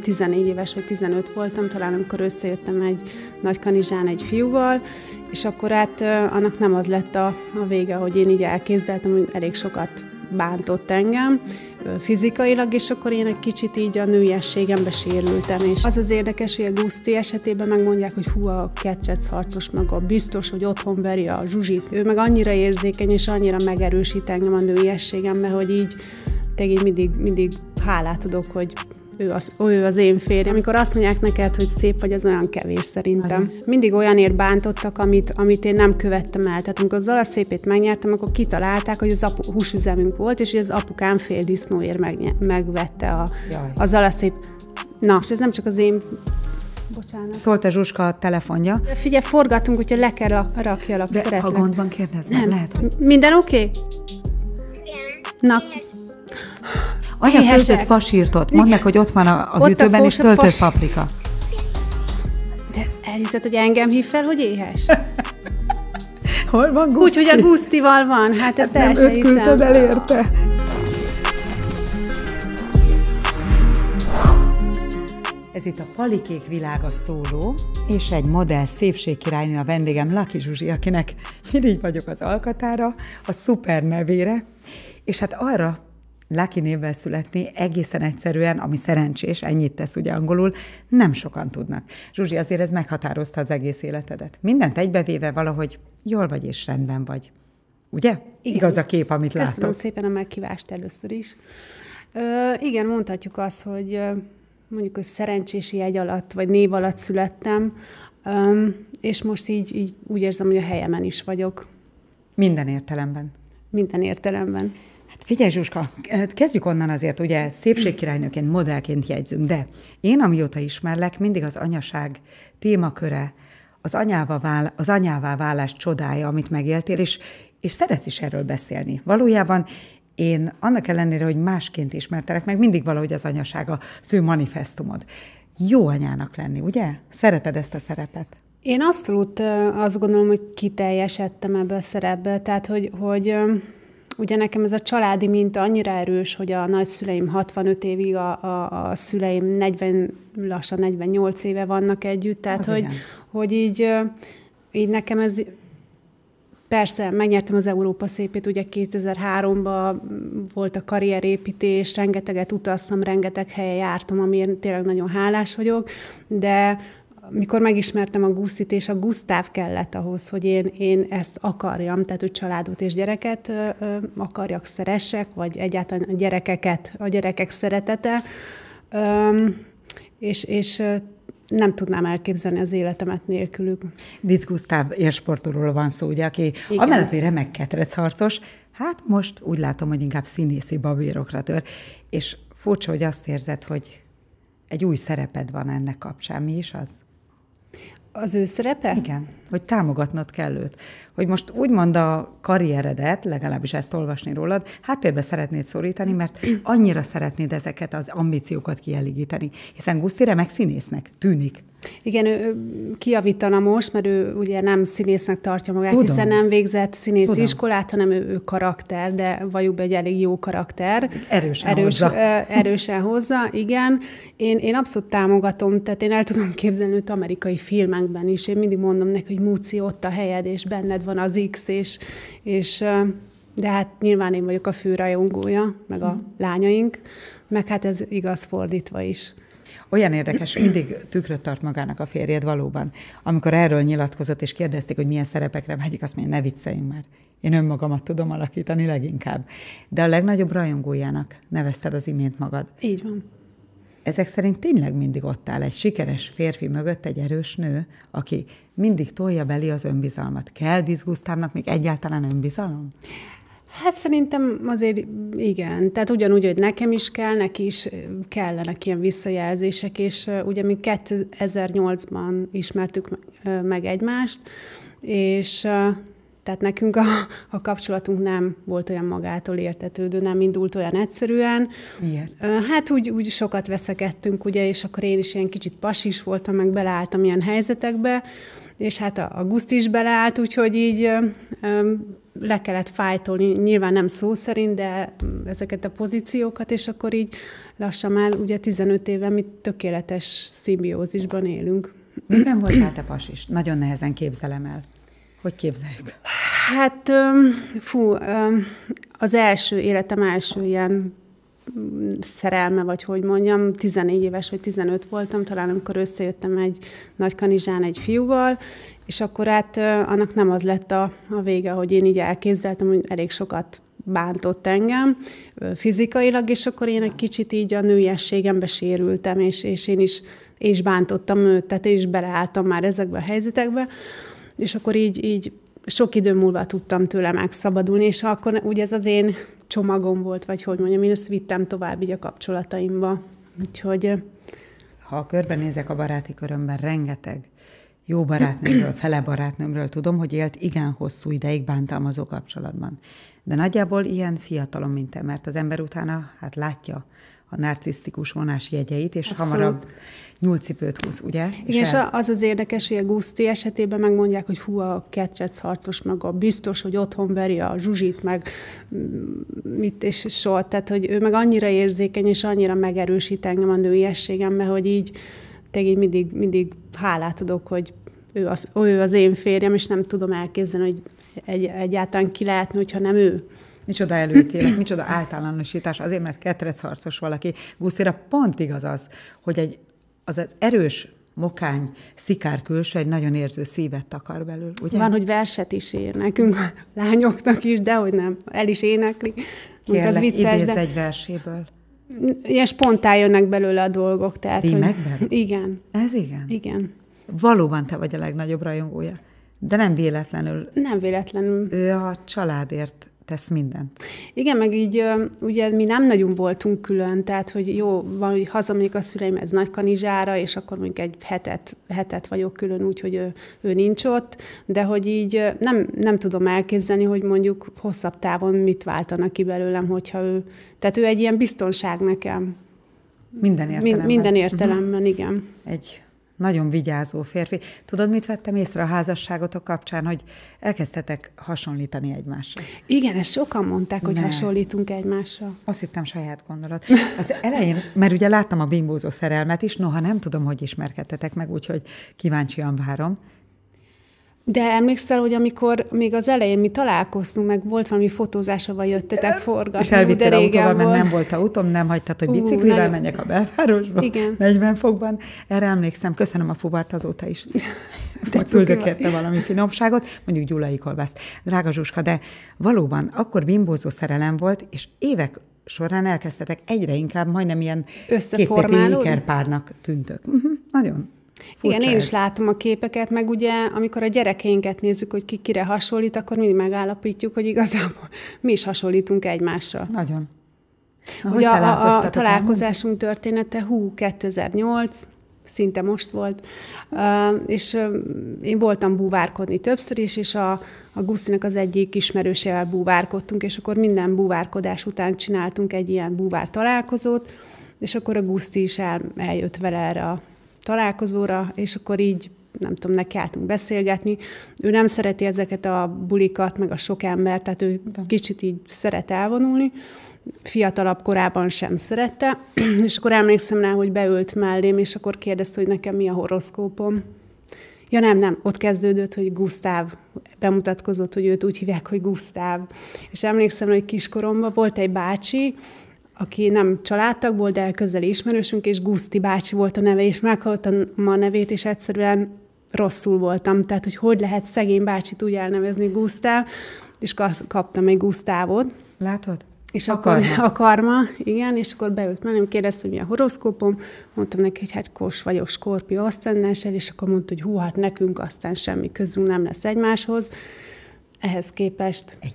14 éves vagy 15 voltam, talán amikor összejöttem egy nagy kanizsán egy fiúval, és akkor hát annak nem az lett a, a vége, hogy én így elképzeltem, hogy elég sokat bántott engem fizikailag, és akkor én egy kicsit így a nőiességembe sérültem. És az az érdekes, hogy a Guszti esetében megmondják, hogy hú, a ketrec harcos maga, biztos, hogy otthon veri a zsuzsit. Ő meg annyira érzékeny, és annyira megerősít engem a nőiességembe, hogy így tényleg mindig, mindig hálát adok, hogy ő, a, ő az én férjem. Amikor azt mondják neked, hogy szép vagy, az olyan kevés szerintem. Mindig olyanért bántottak, amit, amit én nem követtem el. Tehát amikor az Zala szépét megnyertem, akkor kitalálták, hogy az apu, húsüzemünk volt, és hogy az apukám fél disznóért meg, megvette a, a Zala szép. Na, és ez nem csak az én Bocsánat. Szólt a Zsuska a telefonja. De figyelj, forgatunk, hogyha le kell rak, rakjalak, De szeretlek. ha gond van, kérdezz meg, lehet, hogy... Minden oké? Okay? Igen. Na, Anya főzött fasírtot, mondd meg, hogy ott van a, a ott hűtőben, a és töltött fas... paprika. De elhiszed, hogy engem hív fel, hogy éhes? Hol van Gusti? Úgy, hogy a Gusztival van, hát, hát ezt hát nem öt küldted el érte. Ez itt a Palikék világa szóló, és egy modell szépségkirálynő a vendégem Laki Zsuzsi, akinek mirigy vagyok az alkatára, a szuper nevére, és hát arra Lucky névvel születni egészen egyszerűen, ami szerencsés, ennyit tesz ugye angolul, nem sokan tudnak. Zsuzsi, azért ez meghatározta az egész életedet. Mindent egybevéve valahogy jól vagy és rendben vagy. Ugye? Igen. Igaz a kép, amit Köszönöm látok. Köszönöm szépen a megkívást először is. Ö, igen, mondhatjuk azt, hogy mondjuk, hogy szerencsés jegy alatt, vagy név alatt születtem, ö, és most így, így úgy érzem, hogy a helyemen is vagyok. Minden értelemben. Minden értelemben. Figyelj, Zsuska, hát kezdjük onnan azért, ugye szépségkirálynőként, modellként jegyzünk, de én, amióta ismerlek, mindig az anyaság témaköre, az, anyával vál, az anyává válás csodája, amit megéltél, és, és szeretsz is erről beszélni. Valójában én annak ellenére, hogy másként ismertelek meg, mindig valahogy az anyaság a fő manifestumod. Jó anyának lenni, ugye? Szereted ezt a szerepet? Én abszolút azt gondolom, hogy kiteljesedtem ebből a szerepből, tehát hogy, hogy ugye nekem ez a családi minta annyira erős, hogy a nagyszüleim 65 évig, a, a, a szüleim 40, lassan 48 éve vannak együtt, tehát hogy, hogy így, így nekem ez Persze, megnyertem az Európa szépét, ugye 2003-ban volt a karrierépítés, rengeteget utaztam, rengeteg helyen jártam, amiért tényleg nagyon hálás vagyok, de mikor megismertem a Guszit, és a Gusztáv kellett ahhoz, hogy én, én ezt akarjam, tehát hogy családot és gyereket akarjak, szeressek, vagy egyáltalán a gyerekeket, a gyerekek szeretete, és, és nem tudnám elképzelni az életemet nélkülük. Dic Gusztáv élsportról van szó, ugye, aki Igen. amellett, hogy remek ketrecharcos, hát most úgy látom, hogy inkább színészi babírokra tör, és furcsa, hogy azt érzed, hogy egy új szereped van ennek kapcsán. Mi is az? az ő szerepe? Igen, hogy támogatnod kell őt. Hogy most úgymond a karrieredet, legalábbis ezt olvasni rólad, háttérbe szeretnéd szorítani, mert annyira szeretnéd ezeket az ambíciókat kielégíteni. Hiszen Gusztire meg színésznek tűnik. Igen, ő kiavítana most, mert ő ugye nem színésznek tartja magát, Tudom. hiszen nem végzett színész iskolát, hanem ő, ő karakter, de valljuk be, egy elég jó karakter. Erősen Erős, hozza. Erősen hozza, igen. Én, én abszolút támogatom, tehát én el tudom képzelni őt amerikai filmekben is. Én mindig mondom neki, hogy Múci, ott a helyed, és benned van az X, és, és de hát nyilván én vagyok a fő rajongója, meg a mhm. lányaink, meg hát ez igaz fordítva is. Olyan érdekes, mindig tükröt tart magának a férjed valóban. Amikor erről nyilatkozott, és kérdezték, hogy milyen szerepekre vágyik, azt mondja, ne vicceljünk már. Én önmagamat tudom alakítani leginkább. De a legnagyobb rajongójának nevezted az imént magad. Így van. Ezek szerint tényleg mindig ott áll egy sikeres férfi mögött egy erős nő, aki mindig tolja beli az önbizalmat. Kell diszgusztávnak még egyáltalán önbizalom? Hát szerintem azért igen. Tehát ugyanúgy, hogy nekem is kell, neki is kellenek ilyen visszajelzések, és ugye mi 2008-ban ismertük meg egymást, és tehát nekünk a, a kapcsolatunk nem volt olyan magától értetődő, nem indult olyan egyszerűen. Miért? Hát úgy, úgy sokat veszekedtünk, ugye, és akkor én is ilyen kicsit pasis voltam, meg beleálltam ilyen helyzetekbe, és hát a, a Guszt is beleállt, úgyhogy így le kellett fájtolni, nyilván nem szó szerint, de mm, ezeket a pozíciókat, és akkor így lassan már ugye 15 éve mi tökéletes szimbiózisban élünk. Miben voltál te pasis? Nagyon nehezen képzelem el. Hogy képzeljük? Hát, fú, az első életem első ilyen mm, szerelme, vagy hogy mondjam, 14 éves vagy 15 voltam, talán amikor összejöttem egy nagy kanizsán egy fiúval, és akkor hát annak nem az lett a, a vége, hogy én így elképzeltem, hogy elég sokat bántott engem fizikailag, és akkor én egy kicsit így a nőiességembe sérültem, és, és én is és bántottam őt, tehát én is beleálltam már ezekbe a helyzetekbe, és akkor így, így sok idő múlva tudtam tőle megszabadulni, és akkor ugye ez az én csomagom volt, vagy hogy mondjam, én ezt vittem tovább így a kapcsolataimba. Úgyhogy... Ha körbenézek a baráti körömben, rengeteg jó barátnőmről, fele barátnőmről tudom, hogy élt igen hosszú ideig bántalmazó kapcsolatban. De nagyjából ilyen fiatalom, mint te, mert az ember utána hát látja a narcisztikus vonás jegyeit, és Abszolút. hamarabb nyúlcipőt húz, ugye? Igen, és, el... az az érdekes, hogy a Guszti esetében megmondják, hogy hú, a ketrec harcos a biztos, hogy otthon veri a zsuzsit, meg mm, mit és soha. Tehát, hogy ő meg annyira érzékeny, és annyira megerősít engem a mert hogy így tényleg így mindig, mindig hálát adok, hogy ő, a, ő az én férjem, és nem tudom elképzelni, hogy egy, egyáltalán ki lehetne, hogyha nem ő. Micsoda előítélet, micsoda általánosítás, azért, mert ketrecharcos valaki. Gusztira pont igaz az, hogy egy, az, az erős mokány, szikár külső egy nagyon érző szívet takar belül, ugye? Van, hogy verset is ír nekünk, a lányoknak is, de hogy nem, el is énekli. Kérlek, ez az vicces, idéz de... egy verséből. Ilyen spontán jönnek belőle a dolgok. Tehát, Rímekben? Hogy, igen. Ez igen? Igen. Valóban te vagy a legnagyobb rajongója. De nem véletlenül. Nem véletlenül. Ő a családért tesz mindent. Igen, meg így ugye mi nem nagyon voltunk külön, tehát hogy jó, van, hogy hazamegyek a szüleim, ez nagy kanizsára, és akkor mondjuk egy hetet, hetet vagyok külön, úgyhogy ő, ő nincs ott, de hogy így nem, nem tudom elképzelni, hogy mondjuk hosszabb távon mit váltanak ki belőlem, hogyha ő, tehát ő egy ilyen biztonság nekem. Minden értelemben. minden mhm. értelemben, uh-huh. igen. Egy nagyon vigyázó férfi. Tudod, mit vettem észre a házasságotok kapcsán, hogy elkezdtetek hasonlítani egymásra? Igen, ezt sokan mondták, hogy ne. hasonlítunk egymásra. Azt hittem saját gondolat. Az elején, mert ugye láttam a bimbózó szerelmet is, noha nem tudom, hogy ismerkedtetek meg, úgyhogy kíváncsian várom. De emlékszel, hogy amikor még az elején mi találkoztunk, meg volt valami fotózás, vagy jöttetek forgatni. És a autóval, mert nem volt a utom, nem hagytad, hogy biciklivel nagyon... menjek a belvárosba, Igen. 40 fokban. Erre emlékszem, köszönöm a fuvart azóta is. De küldök érte valami finomságot, mondjuk gyulai kolbászt. Drága Zsuska, de valóban akkor bimbózó szerelem volt, és évek során elkezdtetek egyre inkább majdnem ilyen képeti ikerpárnak tűntök. Uh-huh, nagyon. Furcsa Igen, én is látom a képeket, meg ugye amikor a gyerekeinket nézzük, hogy ki kire hasonlít, akkor mindig megállapítjuk, hogy igazából mi is hasonlítunk egymásra. Nagyon. Na, hogy a, a találkozásunk története, hú, 2008, szinte most volt, és én voltam búvárkodni többször is, és a, a Gusztinak az egyik ismerősével búvárkodtunk, és akkor minden búvárkodás után csináltunk egy ilyen búvár találkozót, és akkor a Guszti is el, eljött vele erre a találkozóra, és akkor így nem tudom, álltunk beszélgetni. Ő nem szereti ezeket a bulikat, meg a sok ember, tehát ő De. kicsit így szeret elvonulni. Fiatalabb korában sem szerette, és akkor emlékszem rá, hogy beült mellém, és akkor kérdezte, hogy nekem mi a horoszkópom. Ja nem, nem, ott kezdődött, hogy Gusztáv bemutatkozott, hogy őt úgy hívják, hogy Gusztáv. És emlékszem, hogy kiskoromban volt egy bácsi, aki nem családtag volt, de közeli ismerősünk, és Guszti bácsi volt a neve, és meghallottam a nevét, és egyszerűen rosszul voltam. Tehát, hogy hogy lehet szegény bácsit úgy elnevezni Gusztáv, és kaptam egy Gusztávot. Látod? És akarma. akkor akarma, igen, és akkor beült mellém, kérdezte, hogy mi a horoszkópom, mondtam neki, hogy hát kos vagyok, skorpió, aztán és akkor mondta, hogy hú, hát nekünk aztán semmi közünk nem lesz egymáshoz ehhez képest. Egy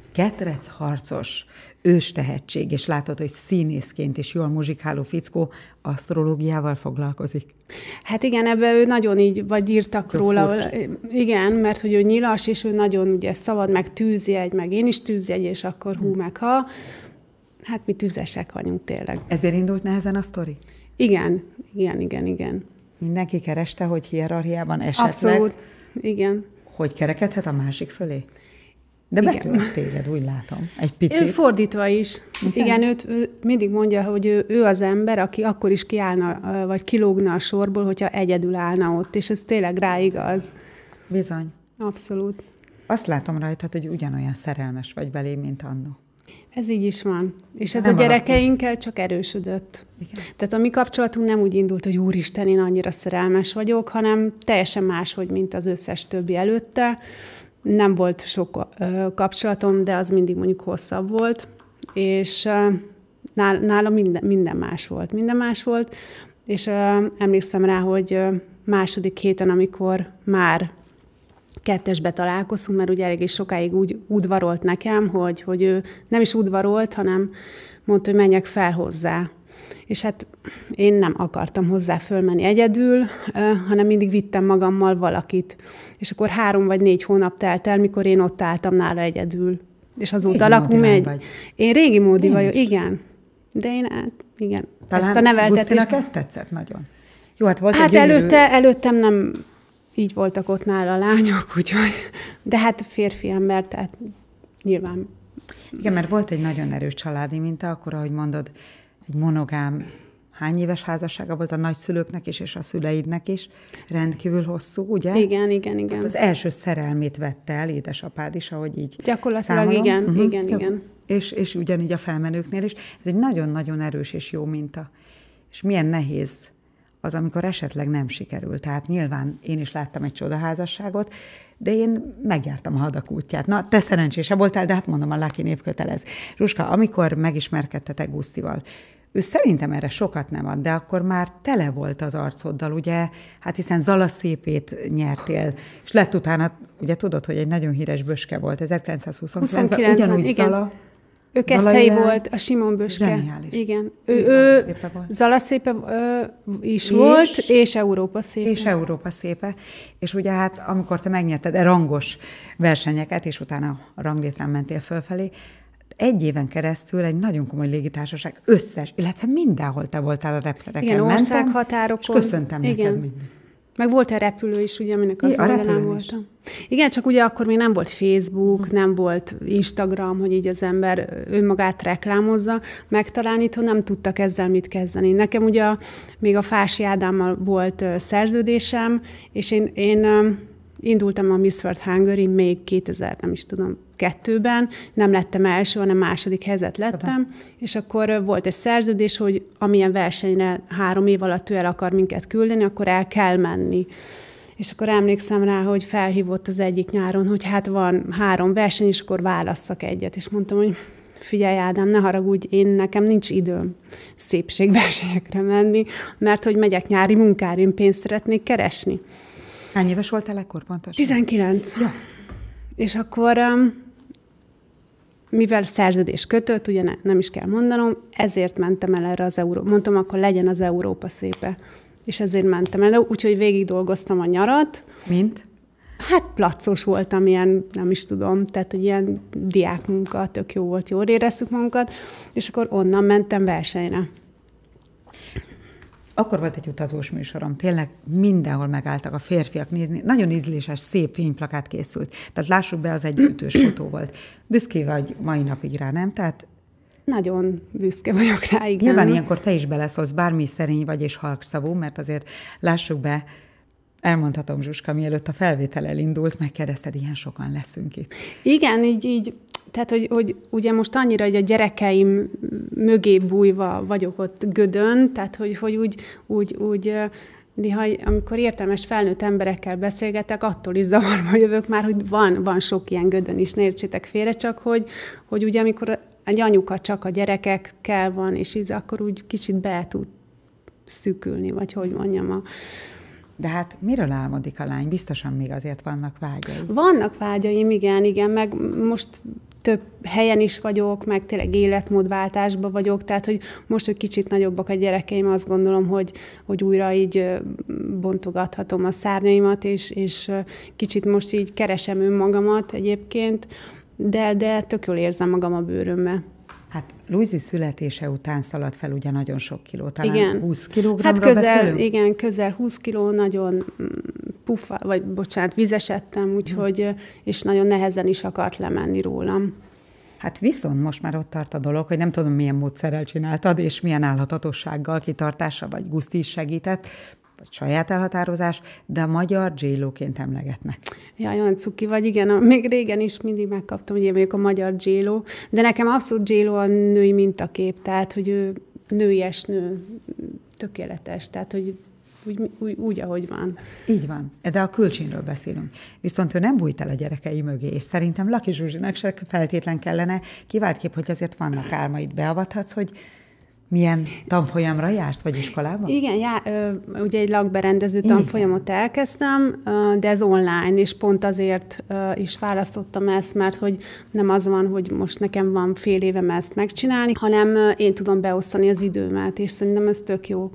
harcos, ős tehetség, és látod, hogy színészként is jól muzsikáló fickó asztrológiával foglalkozik. Hát igen, ebbe ő nagyon így, vagy írtak Akkor róla, furcsa. igen, mert hogy ő nyilas, és ő nagyon ugye szabad, meg egy, meg én is egy és akkor hú, meg ha. Hát mi tűzesek vagyunk tényleg. Ezért indult nehezen a sztori? Igen, igen, igen, igen. Mindenki kereste, hogy hierarchiában esetleg... Abszolút, igen. Hogy kerekedhet a másik fölé? De betört téged, úgy látom. Egy picit. Ő fordítva is. Igen, Igen őt, ő mindig mondja, hogy ő, ő az ember, aki akkor is kiállna, vagy kilógna a sorból, hogyha egyedül állna ott, és ez tényleg rá igaz. Bizony. Abszolút. Azt látom rajtad, hogy ugyanolyan szerelmes vagy belé, mint anno. Ez így is van. És ez nem a gyerekeinkkel csak erősödött. Igen. Tehát a mi kapcsolatunk nem úgy indult, hogy úristen, én annyira szerelmes vagyok, hanem teljesen más, hogy mint az összes többi előtte nem volt sok kapcsolatom, de az mindig mondjuk hosszabb volt, és nálam minden, minden más volt. Minden más volt, és emlékszem rá, hogy második héten, amikor már kettesbe találkozunk, mert ugye eléggé sokáig úgy udvarolt nekem, hogy, hogy ő nem is udvarolt, hanem mondta, hogy menjek fel hozzá, és hát én nem akartam hozzá fölmenni egyedül, hanem mindig vittem magammal valakit. És akkor három vagy négy hónap telt el, mikor én ott álltam nála egyedül. És azóta lakunk egy... Vagy. Én régi módi én vagyok, is. igen. De én, hát, igen. Talán ezt a neveltetést... ezt tetszett nagyon. Jó, hát volt hát előtte, előttem nem így voltak ott nála a lányok, úgyhogy... De hát férfi ember, tehát nyilván... Igen, mert volt egy nagyon erős családi minta, akkor, ahogy mondod, egy monogám hány éves házassága volt a nagyszülőknek is, és a szüleidnek is, rendkívül hosszú, ugye? Igen, igen, igen. Hát az első szerelmét vette el édesapád is, ahogy így Gyakorlatilag számolom. igen, uh-huh. igen, Jó. igen. És, és ugyanígy a felmenőknél is. Ez egy nagyon-nagyon erős és jó minta. És milyen nehéz az, amikor esetleg nem sikerült. Tehát nyilván én is láttam egy csodaházasságot, de én megjártam a hadak útját. Na, te szerencsése voltál, de hát mondom, a Lucky név kötelez. Ruska, amikor megismerkedtetek Gusztival, ő szerintem erre sokat nem ad, de akkor már tele volt az arcoddal, ugye? Hát hiszen Zala szépét nyertél, és lett utána, ugye tudod, hogy egy nagyon híres böske volt, 1929-ben, ugyanúgy igen. Zala, ő keszhelyi volt, a Simon Böske. Zseniális. Igen. Ő, ő, szépe volt. Zala szépe is és, volt, és Európa szépe. És Európa szépe. És ugye hát, amikor te megnyerted a e, rangos versenyeket, és utána a ranglétrán mentél fölfelé, egy éven keresztül egy nagyon komoly légitársaság összes, illetve mindenhol te voltál a reptereken. Igen, országhatárokon. És köszöntem igen. neked mindig. Meg volt a repülő is, ugye, aminek az oldalán voltam. Igen, csak ugye akkor még nem volt Facebook, hm. nem volt Instagram, hogy így az ember önmagát reklámozza. talán itthon nem tudtak ezzel mit kezdeni. Nekem ugye még a Fási Ádámmal volt szerződésem, és én, én indultam a Miss World Hungary még 2000, nem is tudom, kettőben, nem lettem első, hanem második helyzet lettem, Aha. és akkor volt egy szerződés, hogy amilyen versenyre három év alatt ő el akar minket küldeni, akkor el kell menni. És akkor emlékszem rá, hogy felhívott az egyik nyáron, hogy hát van három verseny, és akkor válasszak egyet. És mondtam, hogy figyelj Ádám, ne haragudj, én nekem nincs időm szépségversenyekre menni, mert hogy megyek nyári munkára, én pénzt szeretnék keresni. Hány éves voltál ekkor pontosan? 19. Ja. És akkor, um, mivel szerződés kötött, ugye ne, nem is kell mondanom, ezért mentem el erre az Euró... Mondtam, akkor legyen az Európa szépe. És ezért mentem el, úgyhogy végig dolgoztam a nyarat. Mint? Hát placos voltam, ilyen, nem is tudom, tehát hogy ilyen diákmunka, tök jó volt, jól éreztük magunkat, és akkor onnan mentem versenyre akkor volt egy utazós műsorom, tényleg mindenhol megálltak a férfiak nézni, nagyon ízléses, szép fényplakát készült. Tehát lássuk be, az egy ütős fotó volt. Büszké vagy mai napig rá, nem? Tehát nagyon büszke vagyok rá, igen. Nyilván ilyenkor te is beleszólsz, bármi szerény vagy és halkszavú, mert azért lássuk be, Elmondhatom, Zsuska, mielőtt a felvétel elindult, megkérdezted, ilyen sokan leszünk itt. Igen, így, így tehát, hogy, hogy ugye most annyira, hogy a gyerekeim mögé bújva vagyok ott gödön, tehát, hogy, hogy úgy, úgy, úgy néha, amikor értelmes felnőtt emberekkel beszélgetek, attól is zavarba jövök már, hogy van, van sok ilyen gödön is, ne értsétek félre, csak hogy, hogy ugye amikor egy anyuka csak a gyerekekkel van, és így akkor úgy kicsit be tud szükülni, vagy hogy mondjam a, de hát miről álmodik a lány? Biztosan még azért vannak vágyai. Vannak vágyaim, igen, igen, meg most több helyen is vagyok, meg tényleg életmódváltásban vagyok, tehát hogy most, hogy kicsit nagyobbak a gyerekeim, azt gondolom, hogy, hogy újra így bontogathatom a szárnyaimat, és, és kicsit most így keresem önmagamat egyébként, de, de tök jól érzem magam a bőrömmel. Hát Luizi születése után szaladt fel ugye nagyon sok kiló, talán igen. 20 kilogramra Hát közel, beszélünk? igen, közel 20 kiló, nagyon mm, puffa, vagy bocsánat, vizesettem, úgyhogy, mhm. és nagyon nehezen is akart lemenni rólam. Hát viszont most már ott tart a dolog, hogy nem tudom, milyen módszerrel csináltad, és milyen állhatatossággal, kitartása vagy guszti is segített, vagy saját elhatározás, de a magyar j lo emlegetnek. Ja, olyan cuki vagy, igen, még régen is mindig megkaptam, hogy én vagyok a magyar j de nekem abszolút j a női mintakép, tehát, hogy ő nőies nő, tökéletes, tehát, hogy úgy, úgy, úgy, ahogy van. Így van, de a külcsínről beszélünk. Viszont ő nem bújt el a gyerekei mögé, és szerintem Laki Zsuzsinak se feltétlen kellene, kiváltképp, hogy azért vannak álmaid, beavathatsz, hogy milyen tanfolyamra jársz, vagy iskolában? Igen, já, ö, ugye egy lakberendező tanfolyamot elkezdtem, ö, de ez online, és pont azért ö, is választottam ezt, mert hogy nem az van, hogy most nekem van fél évem ezt megcsinálni, hanem én tudom beosztani az időmet, és szerintem ez tök jó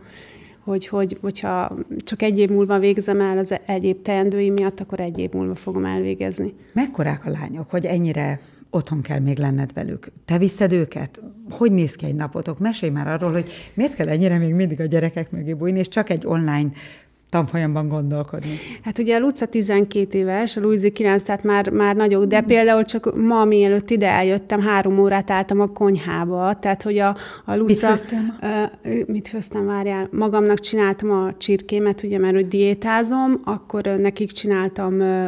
hogy, hogy, hogyha csak egy év múlva végzem el az egyéb teendői miatt, akkor egy év múlva fogom elvégezni. Mekkorák a lányok, hogy ennyire otthon kell még lenned velük. Te viszed őket? Hogy néz ki egy napotok? Mesélj már arról, hogy miért kell ennyire még mindig a gyerekek mögé bújni, és csak egy online tanfolyamban gondolkodni? Hát ugye a Luca 12 éves, a Luizi 9, tehát már, már nagyok, de például csak ma, mielőtt ide eljöttem, három órát álltam a konyhába, tehát hogy a, a Luca... Mit főztem? Uh, mit főztem, várjál? Magamnak csináltam a csirkémet, ugye, mert hogy diétázom, akkor nekik csináltam, uh,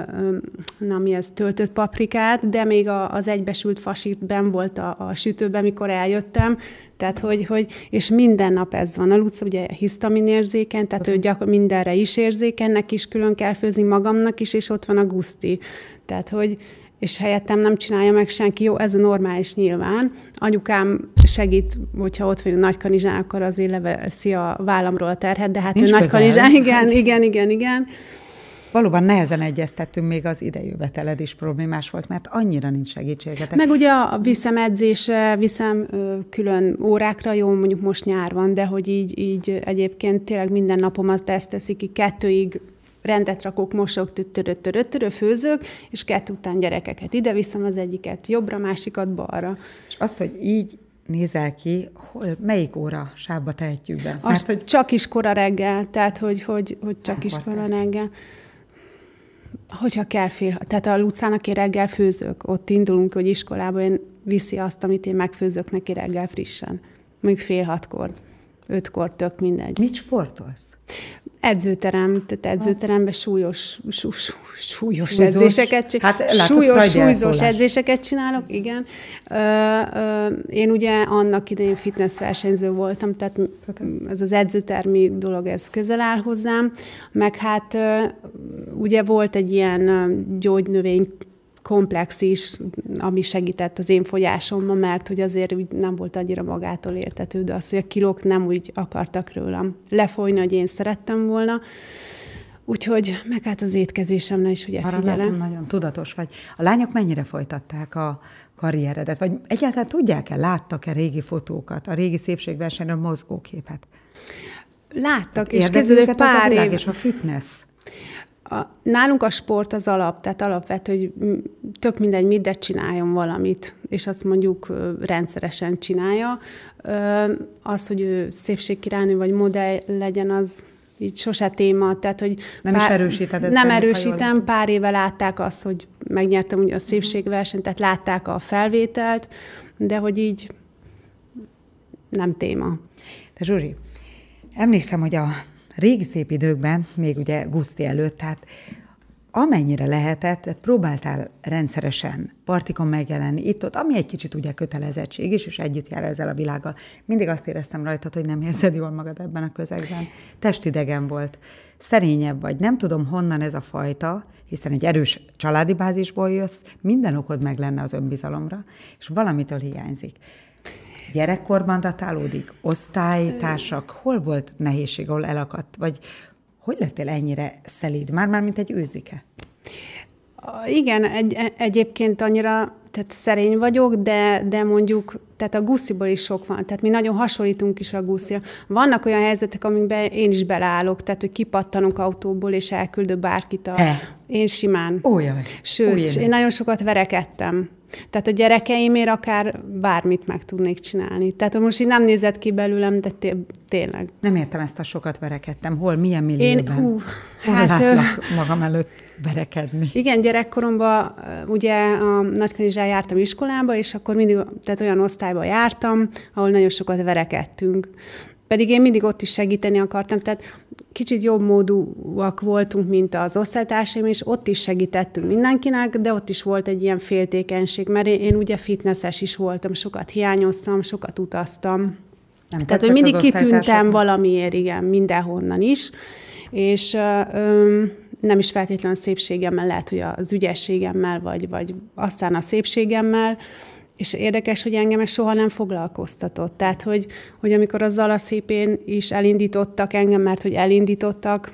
na mi ez, töltött paprikát, de még a, az egybesült fasítben volt a, a sütőben, mikor eljöttem, tehát hogy, hogy, és minden nap ez van. A Luca ugye hisztaminérzéken, tehát az ő gyakor, mindenre is érzékenynek is külön kell főzni magamnak is, és ott van a guszti. Tehát, hogy és helyettem nem csinálja meg senki, jó, ez a normális nyilván. Anyukám segít, hogyha ott vagyunk Nagykanizsán, akkor azért leveszi a vállamról a terhet, de hát Nincs ő Nagykanizsán, igen, igen, igen, igen valóban nehezen egyeztettünk, még az idejöveteled is problémás volt, mert annyira nincs segítséget. Meg ugye a viszem edzésre, viszem külön órákra, jó, mondjuk most nyár van, de hogy így, így egyébként tényleg minden azt ezt teszik ki, kettőig rendet rakok, mosok, törő, főzök, és kettő után gyerekeket ide viszem az egyiket jobbra, másikat balra. És az, hogy így nézel ki, hol, melyik óra sávba tehetjük be? Azt Mert, hogy... csak is kora reggel, tehát hogy, hogy, hogy csak is kora reggel. Hogyha kell fél, tehát a Lucának én reggel főzök, ott indulunk, hogy iskolába én viszi azt, amit én megfőzök neki reggel frissen. Mondjuk fél hatkor, ötkor, tök mindegy. Mit sportolsz? Edzőterem, tehát edzőteremben súlyos, sú, sú, súlyos Húzós. edzéseket, hát, látod, súlyos, súlyos edzéseket csinálok, igen. Ö, ö, én ugye annak idején fitness versenyző voltam, tehát ez az edzőtermi dolog, ez közel áll hozzám, meg hát ö, ugye volt egy ilyen gyógynövény komplex is, ami segített az én fogyásomban, mert hogy azért úgy nem volt annyira magától értetődő az, hogy a kilók nem úgy akartak rólam lefolyni, hogy én szerettem volna. Úgyhogy meg hát az étkezésemre is ugye Arra figyelem. Látom, nagyon tudatos vagy. A lányok mennyire folytatták a karrieredet? Vagy egyáltalán tudják-e, láttak-e régi fotókat, a régi szépségversenyről mozgóképet? Láttak, hát és kezdődött pár év. És a fitness? a, nálunk a sport az alap, tehát alapvető, hogy tök mindegy, mit, de csináljon valamit, és azt mondjuk rendszeresen csinálja. Az, hogy ő szépségkirálynő vagy modell legyen, az így sose téma, tehát hogy... Nem pár, is erősíted ezt? Nem erősítem, pár éve látták azt, hogy megnyertem ugye a mhm. szépségversenyt, tehát látták a felvételt, de hogy így nem téma. De Zsuri, emlékszem, hogy a régi szép időkben, még ugye Guszti előtt, tehát amennyire lehetett, próbáltál rendszeresen partikon megjelenni itt-ott, ami egy kicsit ugye kötelezettség is, és együtt jár ezzel a világgal. Mindig azt éreztem rajtad, hogy nem érzed jól magad ebben a közegben. Testidegen volt, szerényebb vagy, nem tudom honnan ez a fajta, hiszen egy erős családi bázisból jössz, minden okod meg lenne az önbizalomra, és valamitől hiányzik gyerekkorban datálódik? Osztálytársak? Hol volt nehézség, ahol elakadt? Vagy hogy lettél ennyire szelíd? Már-már, mint egy őzike? Igen, egy, egyébként annyira tehát szerény vagyok, de, de mondjuk, tehát a gusziból is sok van, tehát mi nagyon hasonlítunk is a guszira. Vannak olyan helyzetek, amikben én is beleállok, tehát hogy kipattanok autóból, és elküldök bárkit a... E. Én simán. Olyan. Sőt, Olyan. én nagyon sokat verekedtem. Tehát a gyerekeimért akár bármit meg tudnék csinálni. Tehát most így nem nézett ki belőlem, de té- tényleg. Nem értem ezt a sokat verekedtem. Hol, milyen millióban? Én, hú, Hol hát, látlak ö... magam előtt verekedni? Igen, gyerekkoromban ugye a Nagykanizsán jártam iskolába, és akkor mindig tehát olyan osztályba jártam, ahol nagyon sokat verekedtünk. Pedig én mindig ott is segíteni akartam, tehát kicsit jobb módúak voltunk, mint az osztálytársaim, és ott is segítettünk mindenkinek, de ott is volt egy ilyen féltékenység, mert én, én ugye fitnesses is voltam, sokat hiányoztam, sokat utaztam. Nem tehát, hogy mindig kitűntem valamiért, igen, mindenhonnan is, és ö, nem is feltétlenül szépségemmel, lehet, hogy az ügyességemmel, vagy, vagy aztán a szépségemmel, és érdekes, hogy engem ez soha nem foglalkoztatott. Tehát, hogy, hogy amikor a Zalaszépén is elindítottak engem, mert hogy elindítottak,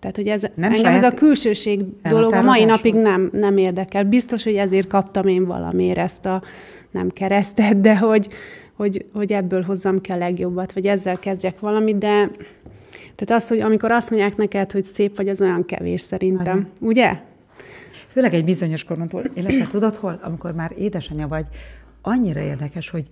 tehát, hogy ez, nem engem ez a külsőség dolog a mai napig nem, nem érdekel. Biztos, hogy ezért kaptam én valamiért ezt a nem keresztet, de hogy, hogy, hogy ebből hozzam kell legjobbat, vagy ezzel kezdjek valamit, de tehát az, hogy amikor azt mondják neked, hogy szép vagy, az olyan kevés szerintem. Aha. Ugye? Főleg egy bizonyos koron túl, illetve tudod hol, amikor már édesanyja vagy, annyira érdekes, hogy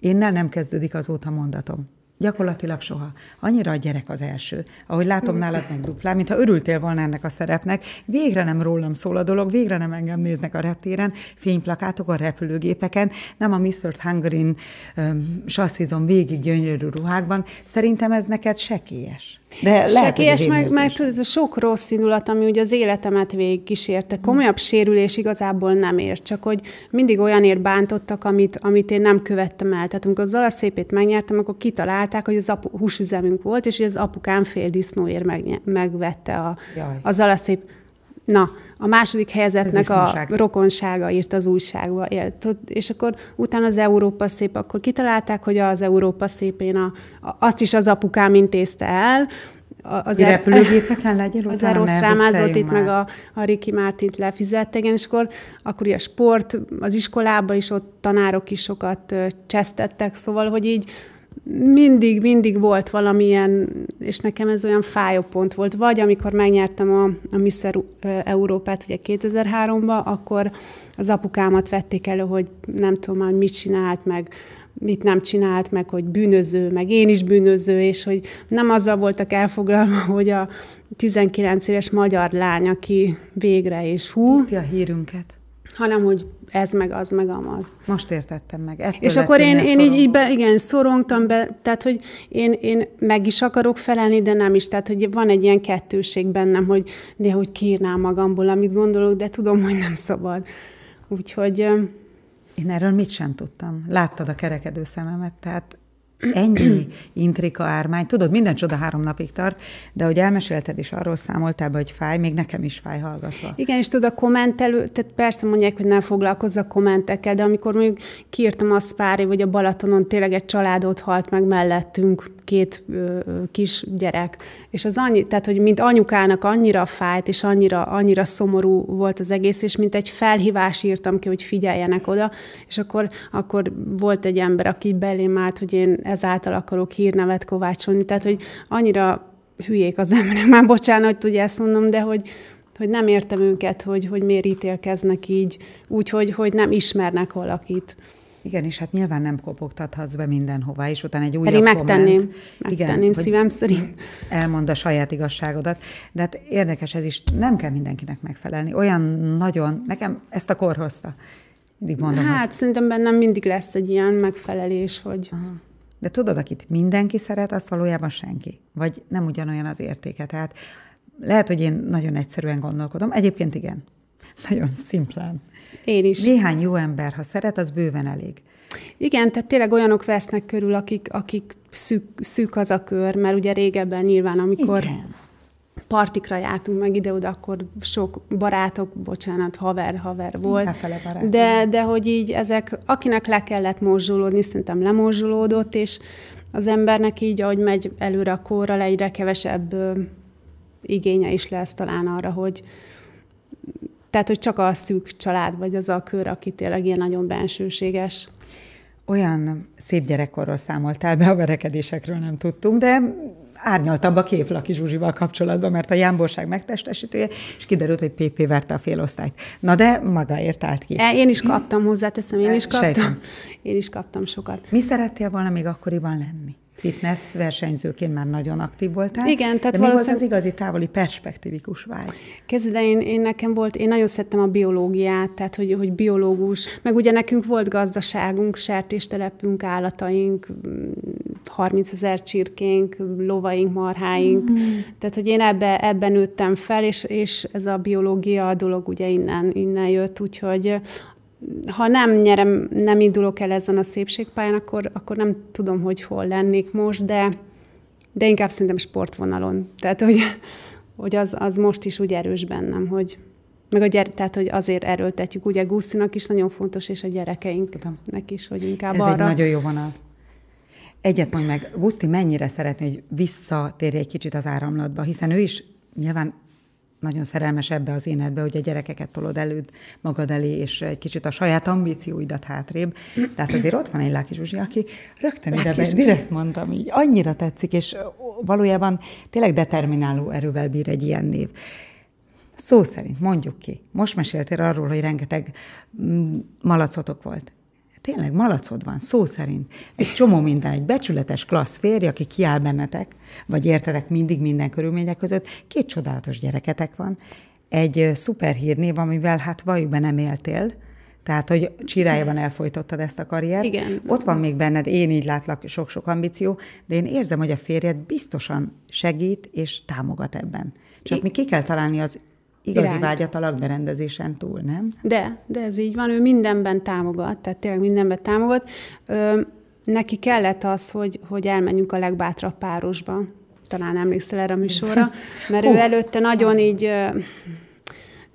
énnel nem kezdődik azóta mondatom. Gyakorlatilag soha. Annyira a gyerek az első. Ahogy látom nálad meg duplán, mintha örültél volna ennek a szerepnek. Végre nem rólam szól a dolog, végre nem engem néznek a reptéren, fényplakátok a repülőgépeken, nem a Mr. Hungarin um, sasszizom végig gyönyörű ruhákban. Szerintem ez neked sekélyes. De lehet, sekélyes, meg, meg tudod, ez a sok rossz indulat, ami ugye az életemet végig kísérte. Komolyabb sérülés igazából nem ér, csak hogy mindig olyanért bántottak, amit, amit én nem követtem el. Tehát amikor az alaszépét megnyertem, akkor kitalált találták, hogy az apu, húsüzemünk volt, és hogy az apukám fél disznóért meg, megvette a, az alaszép. Na, a második helyzetnek a rokonsága írt az újságba. És akkor utána az Európa szép, akkor kitalálták, hogy az Európa szépén a, azt is az apukám intézte el, az e, repülőgépeken legyen Az Erosz rámázott itt, már. meg a, a Ricky Mártint lefizette, igen, és akkor, akkor a sport, az iskolában is ott tanárok is sokat csesztettek, szóval, hogy így mindig, mindig volt valamilyen, és nekem ez olyan fájó pont volt. Vagy amikor megnyertem a, a Miss Európát ugye 2003-ban, akkor az apukámat vették elő, hogy nem tudom már mit csinált, meg mit nem csinált, meg hogy bűnöző, meg én is bűnöző, és hogy nem azzal voltak elfoglalva, hogy a 19 éves magyar lány, aki végre és hú. Viszi a hírünket hanem hogy ez meg az, meg amaz. Most értettem meg. Ettől és akkor én, én így, így be, igen, szorongtam be, tehát hogy én, én meg is akarok felelni, de nem is. Tehát, hogy van egy ilyen kettőség bennem, hogy de hogy kírnám magamból, amit gondolok, de tudom, hogy nem szabad. Úgyhogy... Én erről mit sem tudtam. Láttad a kerekedő szememet, tehát ennyi intrika ármány. Tudod, minden csoda három napig tart, de hogy elmesélted is, arról számoltál be, hogy fáj, még nekem is fáj hallgatva. Igen, és tudod, a kommentelő, tehát persze mondják, hogy nem foglalkozz a kommentekkel, de amikor mondjuk kiírtam a Spári, vagy a Balatonon tényleg egy családot halt meg mellettünk, két ö, kis gyerek, és az annyi, tehát, hogy mint anyukának annyira fájt, és annyira, annyira szomorú volt az egész, és mint egy felhívás írtam ki, hogy figyeljenek oda, és akkor, akkor volt egy ember, aki belém állt, hogy én ezáltal akarok hírnevet kovácsolni. Tehát, hogy annyira hülyék az emberek, már bocsánat, hogy tudja ezt mondom, de hogy, hogy nem értem őket, hogy, hogy miért ítélkeznek így, úgyhogy hogy nem ismernek valakit. Igen, és hát nyilván nem kopogtathatsz be mindenhová, és utána egy újabb Pedig megtenném, komment. megtenném igen, szívem szerint. Elmond a saját igazságodat. De hát érdekes ez is, nem kell mindenkinek megfelelni. Olyan nagyon, nekem ezt a kor hozta. Mindig mondom, hát hogy... szerintem bennem mindig lesz egy ilyen megfelelés, hogy... Aha. De tudod, akit mindenki szeret, azt valójában senki. Vagy nem ugyanolyan az értéke. Tehát lehet, hogy én nagyon egyszerűen gondolkodom. Egyébként igen. Nagyon szimplán. Én is. Néhány jó ember, ha szeret, az bőven elég. Igen, tehát tényleg olyanok vesznek körül, akik, akik szűk, szűk az a kör, mert ugye régebben nyilván, amikor... Igen partikra jártunk meg ide-oda, akkor sok barátok, bocsánat, haver-haver volt. De, de hogy így ezek, akinek le kellett morzsolódni, szerintem lemorzsolódott, és az embernek így, ahogy megy előre a korral, egyre kevesebb ö, igénye is lesz talán arra, hogy tehát, hogy csak a szűk család, vagy az a kör, aki tényleg ilyen nagyon bensőséges. Olyan szép gyerekkorról számoltál be, a verekedésekről nem tudtunk, de árnyaltabb a kép Laki Zsuzsival kapcsolatban, mert a jámborság megtestesítője, és kiderült, hogy PP verte a félosztályt. Na de ért állt ki. E, én is kaptam, hozzáteszem, én is kaptam. Sejtem. Én is kaptam sokat. Mi szerettél volna még akkoriban lenni? fitness versenyzőként már nagyon aktív voltál. Igen, tehát de valószínűleg... volt az igazi távoli perspektívikus vágy? Kezdve én, én nekem volt, én nagyon szerettem a biológiát, tehát hogy, hogy biológus, meg ugye nekünk volt gazdaságunk, sertéstelepünk, állataink, 30 mm, ezer csirkénk, lovaink, marháink, mm. tehát hogy én ebbe, ebben nőttem fel, és, és ez a biológia a dolog ugye innen, innen jött, úgyhogy ha nem nyerem, nem indulok el ezen a szépségpályán, akkor, akkor nem tudom, hogy hol lennék most, de, de inkább szerintem sportvonalon. Tehát, hogy, hogy az, az most is úgy erős bennem, hogy meg a gyere, tehát, hogy azért erőltetjük. Ugye Gusszinak is nagyon fontos, és a gyerekeinknek is, hogy inkább Ez arra. egy nagyon jó vonal. Egyet mondj meg, Guszti mennyire szeretné, hogy visszatérje egy kicsit az áramlatba, hiszen ő is nyilván nagyon szerelmes ebbe az énedbe, hogy a gyerekeket tolod előd magad elé, és egy kicsit a saját ambícióidat hátrébb. Tehát azért ott van egy Láki Zsuzsi, aki rögtön ide direkt mondtam, így annyira tetszik, és valójában tényleg determináló erővel bír egy ilyen név. Szó szerint, mondjuk ki, most meséltél arról, hogy rengeteg mm, malacotok volt tényleg malacod van, szó szerint. Egy csomó minden, egy becsületes klassz férj, aki kiáll bennetek, vagy értetek mindig minden körülmények között, két csodálatos gyereketek van, egy szuper amivel hát valljuk be nem éltél, tehát, hogy csirájában elfolytottad ezt a karriert. Igen. Ott van még benned, én így látlak, sok-sok ambíció, de én érzem, hogy a férjed biztosan segít és támogat ebben. Csak I- mi ki kell találni az igazi irányt. vágyat a lakberendezésen túl, nem? De, de ez így van, ő mindenben támogat, tehát tényleg mindenben támogat. Ö, neki kellett az, hogy, hogy elmenjünk a legbátrabb párosba. Talán emlékszel erre a műsorra, mert ő ő előtte szóval. nagyon így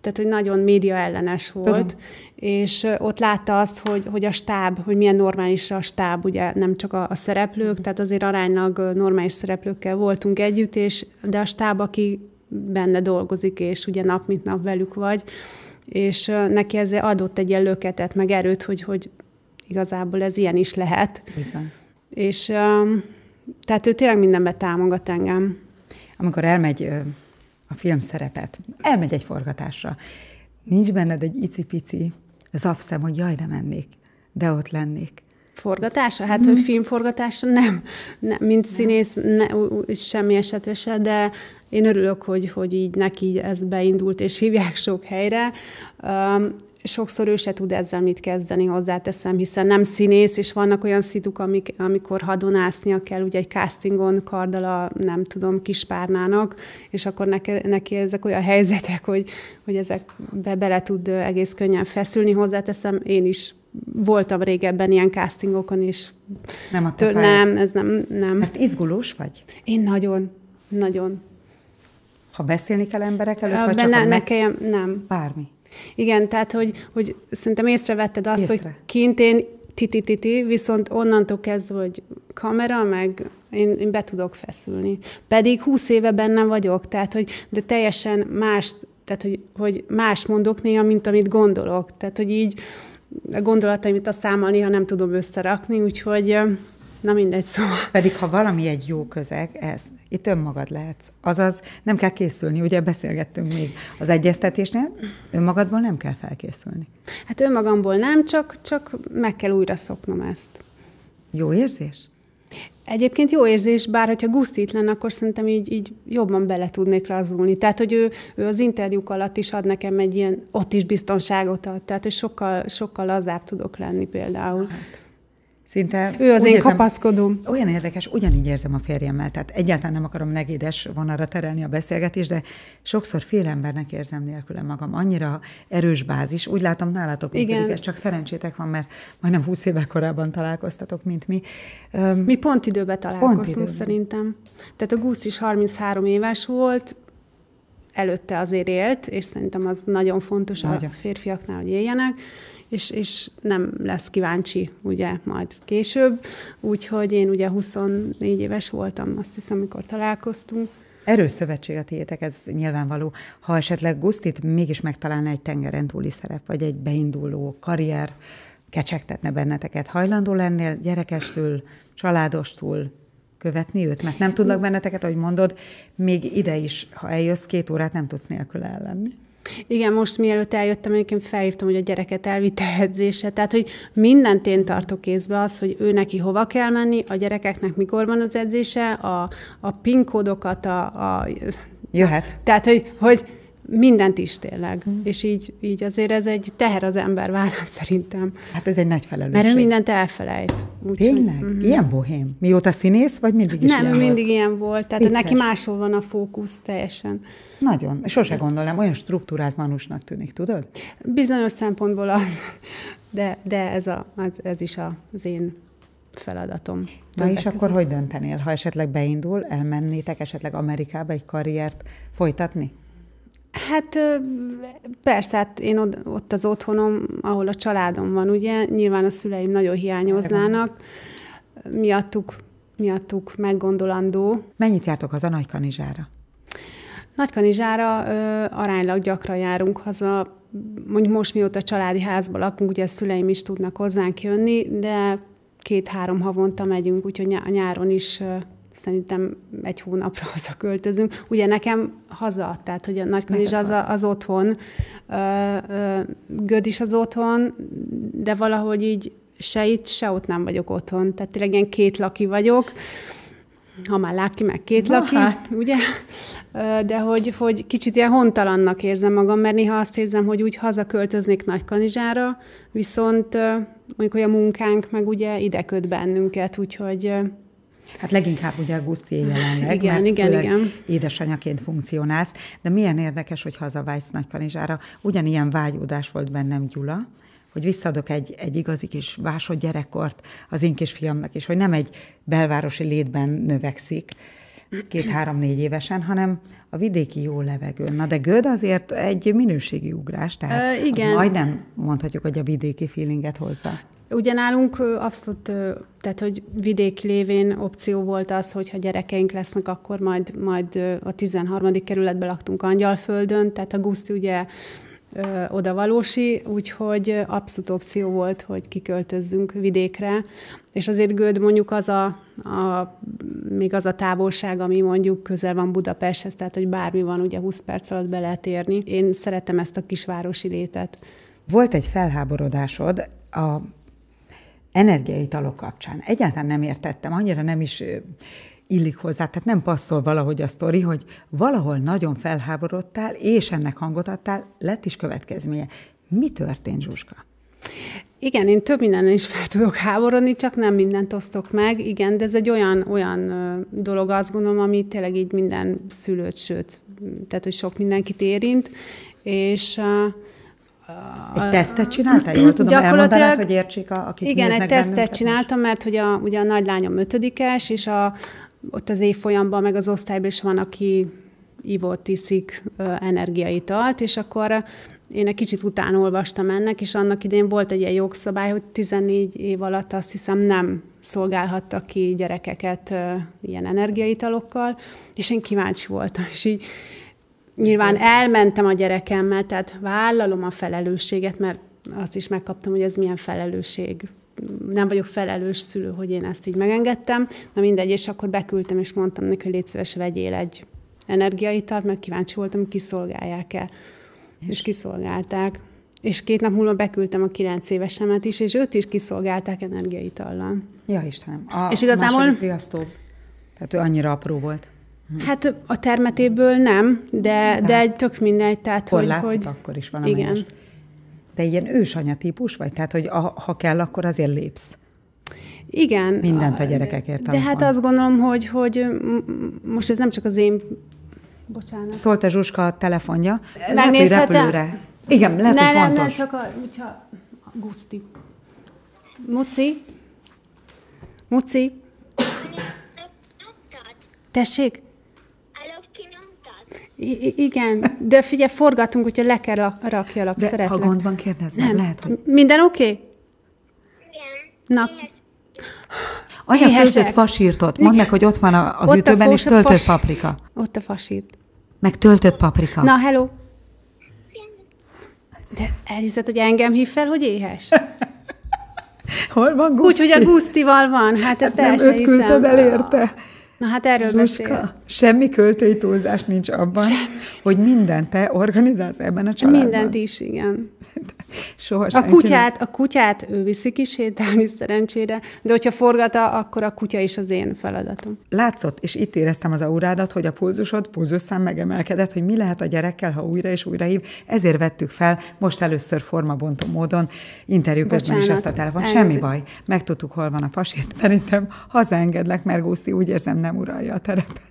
tehát hogy nagyon média ellenes volt, Tudom. és ott látta azt, hogy, hogy a stáb, hogy milyen normális a stáb, ugye nem csak a, a szereplők, tehát azért aránylag normális szereplőkkel voltunk együtt, és de a stáb, aki benne dolgozik, és ugye nap mint nap velük vagy, és neki ez adott egy ilyen löketet, meg erőt, hogy, hogy igazából ez ilyen is lehet. Bizony. És tehát ő tényleg mindenben támogat engem. Amikor elmegy a film szerepet, elmegy egy forgatásra, nincs benned egy icipici zapszem, hogy jaj, de mennék, de ott lennék. Forgatása? Hát, mm. hogy mhm. filmforgatása? Nem. nem mint színész, ne, semmi esetre se, de, én örülök, hogy, hogy így neki ez beindult, és hívják sok helyre. Sokszor ő se tud ezzel mit kezdeni, hozzáteszem, hiszen nem színész, és vannak olyan szituk, amik, amikor hadonásznia kell, ugye egy castingon kardal a, nem tudom, kispárnának, és akkor neki, neki ezek olyan helyzetek, hogy, hogy ezekbe bele tud egész könnyen feszülni, hozzáteszem, én is voltam régebben ilyen castingokon is. Nem a tör, Nem, ez nem, nem. Mert hát izgulós vagy? Én nagyon, nagyon. Ha beszélni kell emberek előtt, vagy csak ne, a meg... ne kelljen, nem. Bármi. Igen, tehát, hogy, hogy szerintem észrevetted azt, Észre. hogy kint én titi-titi, viszont onnantól kezdve, hogy kamera, meg én, én be tudok feszülni. Pedig húsz éve bennem vagyok, tehát, hogy de teljesen más, tehát, hogy, hogy más mondok néha, mint amit gondolok. Tehát, hogy így a gondolataimat a számmal néha nem tudom összerakni, úgyhogy Na mindegy, szóval. Pedig ha valami egy jó közeg, ez, itt önmagad lehetsz. Azaz nem kell készülni, ugye beszélgettünk még az egyeztetésnél, önmagadból nem kell felkészülni. Hát önmagamból nem, csak, csak meg kell újra szoknom ezt. Jó érzés? Egyébként jó érzés, bár hogyha gusztítlan, akkor szerintem így, így jobban bele tudnék lazulni. Tehát, hogy ő, ő az interjúk alatt is ad nekem egy ilyen, ott is biztonságot ad. Tehát, hogy sokkal, sokkal lazább tudok lenni például. Hát. Szinte ő az én érzem, kapaszkodom. Olyan érdekes, ugyanígy érzem a férjemmel, tehát egyáltalán nem akarom negédes vonalra terelni a beszélgetést, de sokszor fél embernek érzem nélküle magam. Annyira erős bázis, úgy látom nálatok, Igen. pedig ez csak szerencsétek van, mert majdnem 20 évvel korábban találkoztatok, mint mi. Öm, mi pont időben találkoztunk pont időben. szerintem. Tehát a Gusz is 33 éves volt, előtte azért élt, és szerintem az nagyon fontos nagyon. a férfiaknál, hogy éljenek, és, és nem lesz kíváncsi ugye majd később. Úgyhogy én ugye 24 éves voltam, azt hiszem, amikor találkoztunk. Erős szövetség a tiétek, ez nyilvánvaló. Ha esetleg Gusztit mégis megtalálna egy tengeren túli szerep, vagy egy beinduló karrier, kecsegtetne benneteket, hajlandó lennél gyerekestül, családostul követni őt? Mert nem tudlak benneteket, ahogy mondod, még ide is, ha eljössz két órát, nem tudsz nélkül ellenni. Igen, most mielőtt eljöttem, egyébként felhívtam, hogy a gyereket elvitte edzése. Tehát, hogy mindent én tartok kézbe az, hogy ő neki hova kell menni, a gyerekeknek mikor van az edzése, a, a pinkódokat, a, a Jöhet. Tehát, hogy, hogy mindent is tényleg. Mm. És így, így azért ez egy teher az ember vállán szerintem. Hát ez egy nagy felelősség. Mert ő mindent elfelejt. Úgy, tényleg? Hogy, mhm. uh-huh. Ilyen bohém? Mióta színész, vagy mindig is Nem, ilyen mindig volt? ilyen volt. Tehát Vicces. neki máshol van a fókusz teljesen. Nagyon. Sose gondolom, olyan struktúrát manusnak tűnik, tudod? Bizonyos szempontból az. De, de ez, a, ez, ez is az én feladatom. Na és akkor hogy döntenél, ha esetleg beindul, elmennétek esetleg Amerikába egy karriert folytatni? Hát persze, hát én ott az otthonom, ahol a családom van, ugye, nyilván a szüleim nagyon hiányoznának, miattuk, miattuk meggondolandó. Mennyit jártok haza Kanizsára? Nagy Kanizsára aránylag gyakran járunk haza, mondjuk most mióta családi házban lakunk, ugye a szüleim is tudnak hozzánk jönni, de két-három havonta megyünk, úgyhogy a nyáron is szerintem egy hónapra költözünk. Ugye nekem haza, tehát hogy a Nagykanizs az, az otthon, Göd is az otthon, de valahogy így se itt, se ott nem vagyok otthon. Tehát tényleg ilyen két laki vagyok, ha már láki, meg két Na, laki, hát. ugye? De hogy, hogy kicsit ilyen hontalannak érzem magam, mert néha azt érzem, hogy úgy hazaköltöznék Nagykanizsára, viszont mondjuk, hogy a munkánk meg ugye ide köt bennünket, úgyhogy Hát leginkább ugye a Guszti jelenleg, igen, mert igen, igen. édesanyaként funkcionálsz, de milyen érdekes, hogy hazavágysz Nagykanizsára. Ugyanilyen vágyódás volt bennem Gyula, hogy visszadok egy, egy igazi kis vásod gyerekkort az én kisfiamnak is, hogy nem egy belvárosi létben növekszik, két-három-négy évesen, hanem a vidéki jó levegőn. Na de Göd azért egy minőségi ugrás, tehát Ö, igen. Az majdnem mondhatjuk, hogy a vidéki feelinget hozza. Ugye nálunk abszolút, tehát hogy vidéki lévén opció volt az, hogyha gyerekeink lesznek, akkor majd, majd a 13. kerületben laktunk Angyalföldön, tehát a Guszti ugye oda valósi, úgyhogy abszolút opció volt, hogy kiköltözzünk vidékre, és azért Göd mondjuk az a, a, még az a távolság, ami mondjuk közel van Budapesthez, tehát hogy bármi van, ugye 20 perc alatt be lehet érni. Én szeretem ezt a kisvárosi létet. Volt egy felháborodásod a talok kapcsán. Egyáltalán nem értettem, annyira nem is illik hozzá, tehát nem passzol valahogy a sztori, hogy valahol nagyon felháborodtál, és ennek hangot adtál, lett is következménye. Mi történt, Zsuska? Igen, én több mindenen is fel tudok háborodni, csak nem mindent osztok meg, igen, de ez egy olyan, olyan dolog, azt gondolom, ami tényleg így minden szülőt, sőt, tehát, hogy sok mindenkit érint, és egy tesztet csináltál? Jól tudom, elmondanád, hogy értsék, a, akik Igen, egy tesztet bennünket csináltam, mert hogy a, ugye a nagylányom ötödikes, és a, ott az évfolyamban, meg az osztályban is van, aki ivott, iszik energiaitalt, és akkor én egy kicsit utánolvastam ennek, és annak idén volt egy ilyen jogszabály, hogy 14 év alatt azt hiszem nem szolgálhattak ki gyerekeket ilyen energiaitalokkal, és én kíváncsi voltam, és így Nyilván elmentem a gyerekemmel, tehát vállalom a felelősséget, mert azt is megkaptam, hogy ez milyen felelősség. Nem vagyok felelős szülő, hogy én ezt így megengedtem. Na mindegy, és akkor beküldtem, és mondtam neki, hogy légy szíves, vegyél egy energiaitalt, mert kíváncsi voltam, kiszolgálják-e. És kiszolgálták. És két nap múlva beküldtem a kilenc évesemet is, és őt is kiszolgálták energiaitallal. Ja, Istenem. A és igazából... riasztóbb. Tehát ő annyira apró volt. Hm. Hát a termetéből nem, de, tehát de egy tök mindegy. Tehát, hol hogy, látszik, hogy... akkor is valami igen. Te De ilyen ősanya típus vagy? Tehát, hogy a, ha kell, akkor azért lépsz. Igen. Mindent a gyerekekért. De, de hát azt gondolom, hogy, hogy most ez nem csak az én... Bocsánat. Szólt a Zsuska telefonja. Megnézhetem? repülőre. Igen, lehet, ne, hogy nem, fontos. Nem, csak a, hogyha... Guszti. Muci? Muci? Tessék? I- igen, de figyelj, forgatunk, hogyha le kell rak- rakjalak, de szeretlek. ha gond van, kérdezz meg, lehet, hogy... Minden oké? Okay? Igen. Na. Anya főzött fasírtot. Mondd meg, hogy ott van a, a ott hűtőben, a és töltött fas... paprika. Ott a fasírt. Meg töltött paprika. Na, hello. De elhiszed, hogy engem hív fel, hogy éhes? Hol van Úgy, Úgyhogy a Gusztival van, hát ezt, ezt el nem öt küldted el érte. Na hát erről Zsuska, beszél. semmi költői túlzás nincs abban, semmi. hogy mindent te organizálsz ebben a családban. Mindent is, igen. De Soha A kutyát, a kutyát ő viszi ki sétálni szerencsére, de hogyha forgata, akkor a kutya is az én feladatom. Látszott, és itt éreztem az aurádat, hogy a pulzusod, pulzusszám megemelkedett, hogy mi lehet a gyerekkel, ha újra és újra hív. Ezért vettük fel most először formabontó módon interjú közben is ezt a telefon. Elnéző. Semmi baj. Megtudtuk, hol van a fasért. Szerintem hazaengedlek, mert Guszti úgy érzem nem uralja a terepet.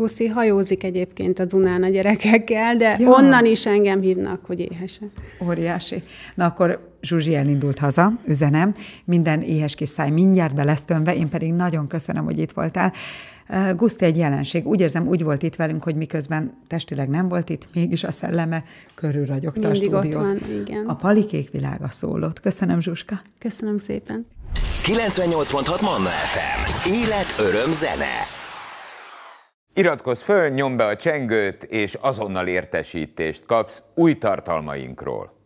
Kuszi hajózik egyébként a Dunán a gyerekekkel, de ja. onnan is engem hívnak, hogy éhese. Óriási. Na akkor Zsuzsi elindult haza, üzenem, minden éhes kis száj mindjárt be lesz tömve, én pedig nagyon köszönöm, hogy itt voltál. Guszti egy jelenség. Úgy érzem, úgy volt itt velünk, hogy miközben testileg nem volt itt, mégis a szelleme körül ragyogta a stúdiót. Ott van, igen. A palikék világa szólott. Köszönöm, Zsuska. Köszönöm szépen. 98.6 Manna FM. Élet, öröm, zene. Iratkozz föl, nyomd be a csengőt, és azonnal értesítést kapsz új tartalmainkról.